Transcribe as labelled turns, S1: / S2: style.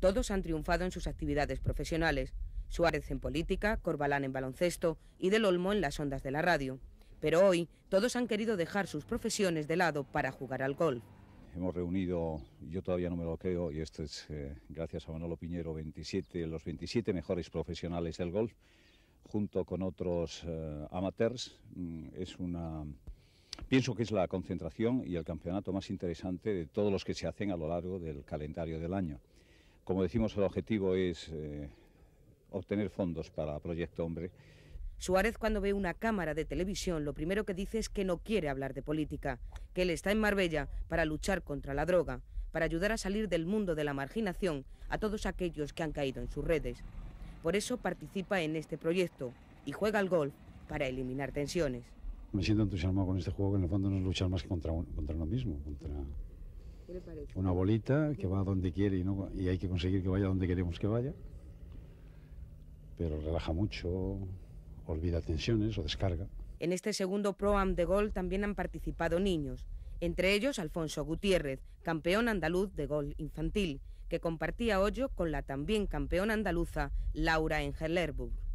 S1: Todos han triunfado en sus actividades profesionales. Suárez en política, Corbalán en baloncesto y Del Olmo en las ondas de la radio. Pero hoy todos han querido dejar sus profesiones de lado para jugar al golf.
S2: Hemos reunido, yo todavía no me lo creo, y esto es eh, gracias a Manolo Piñero, 27, los 27 mejores profesionales del golf, junto con otros eh, amateurs. Mm, es una, Pienso que es la concentración y el campeonato más interesante de todos los que se hacen a lo largo del calendario del año. Como decimos, el objetivo es eh,
S1: obtener fondos para Proyecto Hombre. Suárez cuando ve una cámara de televisión lo primero que dice es que no quiere hablar de política, que él está en Marbella para luchar contra la droga, para ayudar a salir del mundo de la marginación a todos aquellos que han caído en sus redes. Por eso participa en este proyecto y juega al golf para eliminar tensiones.
S3: Me siento entusiasmado con este juego que en el fondo no es luchar más contra contra uno mismo, contra una bolita que va donde quiere y, hay que conseguir que vaya donde queremos que vaya. Pero relaja mucho, olvida tensiones o descarga.
S1: En este segundo Proam de Gol también han participado niños, entre ellos Alfonso Gutiérrez, campeón andaluz de gol infantil, que compartía hoyo con la también campeona andaluza Laura Engelerburg.